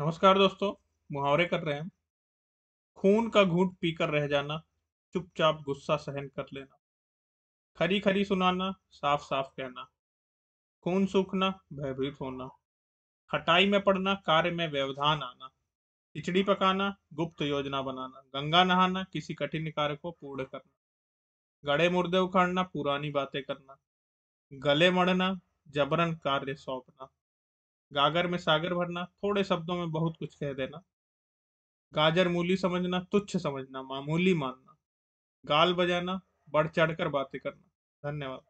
नमस्कार दोस्तों मुहावरे कर रहे हैं खून का घूट पीकर रह जाना चुपचाप गुस्सा सहन कर लेना खरी खरी सुनाना साफ साफ कहना खून सूखना भयभीत होना खटाई में पड़ना कार्य में व्यवधान आना खिचड़ी पकाना गुप्त योजना बनाना गंगा नहाना किसी कठिन कार्य को पूर्ण करना गड़े मुर्दे उखाड़ना पुरानी बातें करना गले मड़ना जबरन कार्य सौंपना गागर में सागर भरना थोड़े शब्दों में बहुत कुछ कह देना गाजर मूली समझना तुच्छ समझना मामूली मानना गाल बजाना बढ़ चढ़ कर बातें करना धन्यवाद